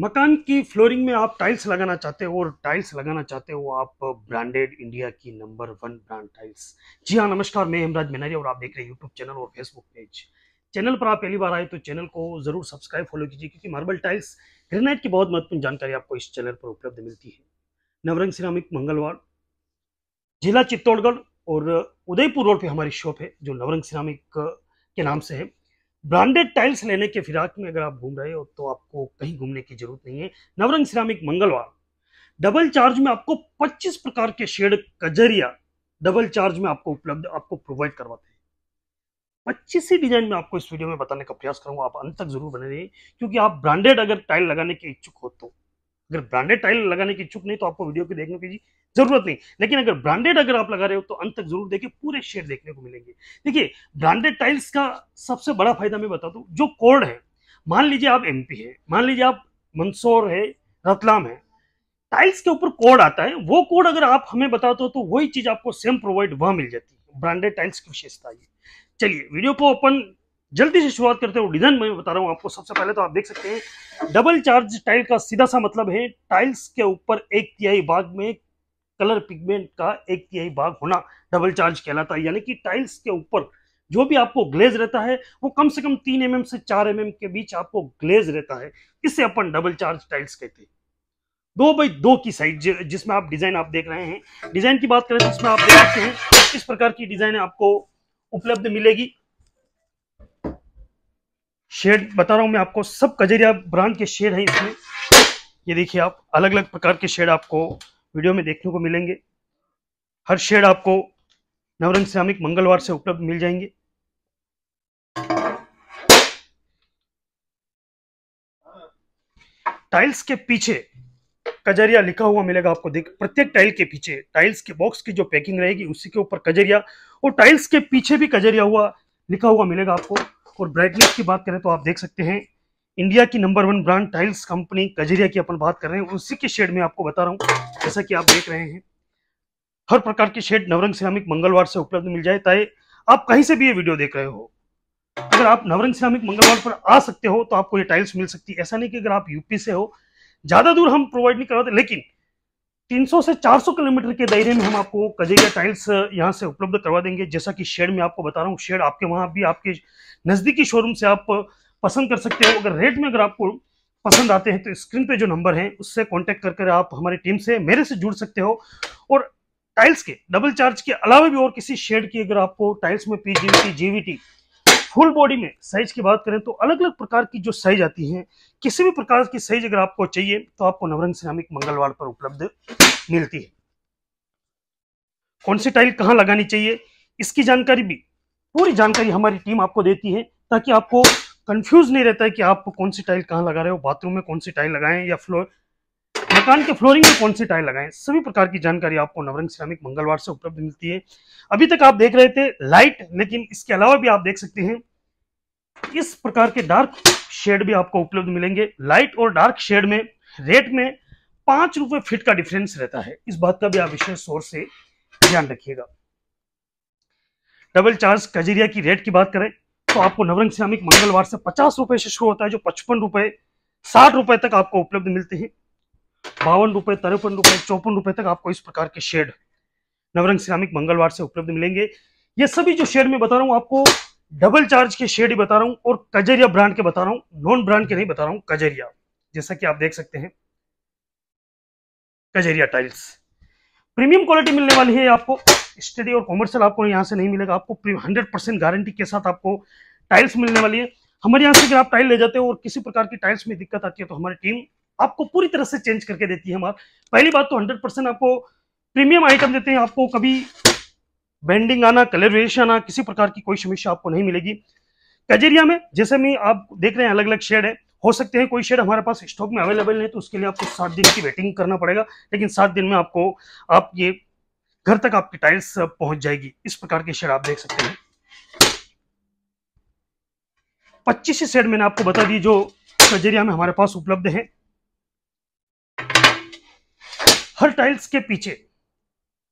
मकान की फ्लोरिंग में आप टाइल्स लगाना चाहते हो और टाइल्स लगाना चाहते हो आप ब्रांडेड इंडिया की नंबर वन ब्रांड टाइल्स जी हाँ नमस्कार मैं हेमराज मेनारी और आप देख रहे हैं यूट्यूब चैनल और फेसबुक पेज चैनल पर आप पहली बार आए तो चैनल को जरूर सब्सक्राइब फॉलो कीजिए क्योंकि मार्बल टाइल्स ग्रेनाइट की बहुत महत्वपूर्ण जानकारी आपको इस चैनल पर उपलब्ध मिलती है नवरंग सिरामिक मंगलवार जिला चित्तौड़गढ़ और उदयपुर रोड पर हमारी शॉप है जो नवरंग सिरामिक के नाम से है ब्रांडेड टाइल्स लेने के फिराक में अगर आप घूम रहे हो तो आपको कहीं घूमने की जरूरत नहीं है नवरंग सिरामिक मंगलवार डबल चार्ज में आपको 25 प्रकार के शेड कजरिया डबल चार्ज में आपको उपलब्ध आपको प्रोवाइड करवाते हैं पच्चीस ही डिजाइन में आपको इस वीडियो में बताने का प्रयास करूंगा आप अंत तक जरूर बने रहिए क्योंकि आप ब्रांडेड अगर टाइल लगाने के इच्छुक हो तो अगर ब्रांडेड टाइल लगाने की इच्छुक नहीं तो आपको वीडियो को देखने की जरूरत नहीं लेकिन अगर ब्रांडेड अगर आप लगा रहे हो तो अंत तक जरूर देखिए पूरे शेड देखने को मिलेंगे देखिए ब्रांडेड टाइल्स का सबसे बड़ा फायदा मैं बता दूँ जो कोड है मान लीजिए आप एम है मान लीजिए आप मंदसौर है रतलाम है टाइल्स के ऊपर कोड आता है वो कोड अगर आप हमें बताते हो तो वही चीज़ आपको सेम प्रोवाइड वहां मिल जाती है ब्रांडेड टाइल्स की विशेषता ये चलिए वीडियो को अपन जल्दी से शुरुआत करते हो डिज़ाइन मैं बता रहा हूँ आपको सबसे पहले तो आप देख सकते हैं डबल चार्ज टाइल का सीधा सा मतलब है टाइल्स के ऊपर एक तिहाई भाग में कलर पिगमेंट का एक तिहाई भाग होना डबल चार्ज कहलाता है यानी कि टाइल्स के ऊपर जो भी आपको ग्लेज रहता है वो कम से कम तीन एम mm से चार एम mm के बीच आपको ग्लेज रहता है इसे अपन डबल चार्ज टाइल्स कहते हैं दो बाई दो की साइज जिसमें आप डिजाइन आप देख रहे हैं डिजाइन की बात करें तो इसमें आप देख सकते हैं इस प्रकार की डिजाइन आपको उपलब्ध मिलेगी शेड बता रहा हूँ मैं आपको सब कजरिया ब्रांड के शेड हैं इसमें ये देखिए आप अलग अलग प्रकार के शेड आपको वीडियो में देखने को मिलेंगे हर शेड आपको नवरंग श्यामिक मंगलवार से उपलब्ध मिल जाएंगे टाइल्स के पीछे कजरिया लिखा हुआ मिलेगा आपको देख प्रत्येक टाइल के पीछे टाइल्स के बॉक्स की जो पैकिंग रहेगी उसी के ऊपर कजरिया और टाइल्स के पीछे भी कजरिया हुआ लिखा हुआ मिलेगा आपको और ब्राइटनेस की बात करें तो आप देख सकते हैं इंडिया की number one brand tiles company Kajaria की अपन बात कर रहे हैं उसी के शेड में आपको बता रहा हूँ जैसा कि आप देख रहे हैं हर प्रकार के शेड नवरंग सिरामिक मंगलवार से उपलब्ध मिल जाए ताकि आप कहीं से भी ये वीडियो देख रहे हो अगर आप नवरंग सिरामिक मंगलवार पर आ सकते हो तो आपको ये टाइल्स मिल सकती है ऐसा नहीं कि अगर आप यूपी से हो ज़्यादा दूर हम प्रोवाइड नहीं करवाते लेकिन 300 से 400 किलोमीटर के दायरे में हम आपको कजेगा टाइल्स यहाँ से उपलब्ध करवा देंगे जैसा कि शेड में आपको बता रहा हूँ शेड आपके वहाँ भी आपके नज़दीकी शोरूम से आप पसंद कर सकते हो अगर रेट में अगर आपको पसंद आते हैं तो स्क्रीन पे जो नंबर है उससे कांटेक्ट करके आप हमारी टीम से मेरे से जुड़ सकते हो और टाइल्स के डबल चार्ज के अलावा भी और किसी शेड की अगर आपको टाइल्स में पीजीवीटी टी फुल बॉडी में साइज की बात करें तो अलग अलग प्रकार की जो साइज आती है किसी भी प्रकार की साइज अगर आपको चाहिए तो आपको नवरंग सिरामिक मंगलवार पर उपलब्ध मिलती है कौन सी टाइल कहाँ लगानी चाहिए इसकी जानकारी भी पूरी जानकारी हमारी टीम आपको देती है ताकि आपको कंफ्यूज नहीं रहता है कि आप कौन सी टाइल कहाँ लगा रहे हो बाथरूम में कौन सी टाइल लगाएं या फ्लोर मकान के फ्लोरिंग में कौन सी टाइल लगाएं सभी प्रकार की जानकारी आपको नवरंग सिरामिक मंगलवार से उपलब्ध मिलती है अभी तक आप देख रहे थे लाइट लेकिन इसके अलावा भी आप देख सकते हैं इस प्रकार के डार्क शेड भी आपको उपलब्ध मिलेंगे लाइट और डार्क शेड में रेट में पांच रुपए फिट का डिफरेंस रहता है इस बात का भी आप विशेष तौर से ध्यान रखिएगा डबल चार्ज कजरिया की रेट की बात करें तो आपको नवरंग सिरामिक मंगलवार से पचास रुपए से शुरू होता है जो पचपन रुपए साठ रुपए तक आपको उपलब्ध मिलते हैं बावन रुपए तिरपन रुपए चौपन रुपए तक आपको इस प्रकार के शेड नवरंग सिरामिक मंगलवार से उपलब्ध मिलेंगे ये सभी जो शेड में बता रहा हूँ आपको डबल चार्ज के शेड ही बता रहा हूँ और कजरिया ब्रांड के बता रहा हूँ नॉन ब्रांड के नहीं बता रहा हूँ कजरिया जैसा कि आप देख सकते हैं कजरिया टाइल्स प्रीमियम क्वालिटी मिलने वाली है आपको स्टडी और कॉमर्शियल आपको यहाँ से नहीं मिलेगा आपको हंड्रेड परसेंट गारंटी के साथ आपको टाइल्स मिलने वाली है हमारे यहाँ से अगर आप टाइल ले जाते हो और किसी प्रकार की टाइल्स में दिक्कत आती है तो हमारी टीम आपको पूरी तरह से चेंज करके देती है हमारा पहली बात तो हंड्रेड परसेंट आपको प्रीमियम आइटम देते हैं आपको कभी बेंडिंग आना कलर वेरिएशन आना किसी प्रकार की कोई समस्या आपको नहीं मिलेगी कजेरिया में जैसे में आप देख रहे हैं अलग अलग शेड है हो सकते हैं कोई शेड हमारे पास स्टॉक में अवेलेबल नहीं तो उसके लिए आपको सात दिन की वेटिंग करना पड़ेगा लेकिन सात दिन में आपको आप ये घर तक आपकी टाइल्स पहुंच जाएगी इस प्रकार की शेड आप देख सकते हैं पच्चीस शेड मैंने आपको बता दी जो कजेरिया में हमारे पास उपलब्ध है हर टाइल्स के पीछे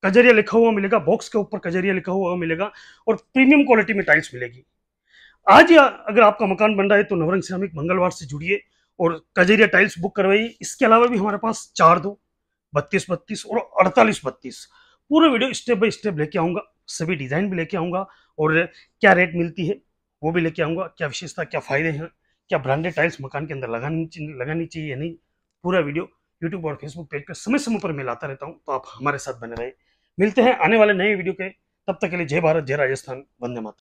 कजरिया लिखा हुआ मिलेगा बॉक्स के ऊपर कजरिया लिखा हुआ मिलेगा और प्रीमियम क्वालिटी में टाइल्स मिलेगी आज या अगर आपका मकान बन रहा है तो नवरंग सिरामिक मंगलवार से जुड़िए और कजरिया टाइल्स बुक करवाइए इसके अलावा भी हमारे पास चार दो बत्तीस बत्तीस और अड़तालीस बत्तीस पूरा वीडियो स्टेप बाय स्टेप लेके आऊँगा सभी डिज़ाइन भी लेके आऊँगा और क्या रेट मिलती है वो भी लेके आऊँगा क्या विशेषता क्या फ़ायदे हैं क्या ब्रांडेड टाइल्स मकान के अंदर लगानी लगानी चाहिए या नहीं पूरा वीडियो यूट्यूब और फेसबुक पेज पर समय समय पर मैं लाता रहता हूँ तो आप हमारे साथ बने रहें मिलते हैं आने वाले नए वीडियो के तब तक के लिए जय भारत जय राजस्थान वंदे माता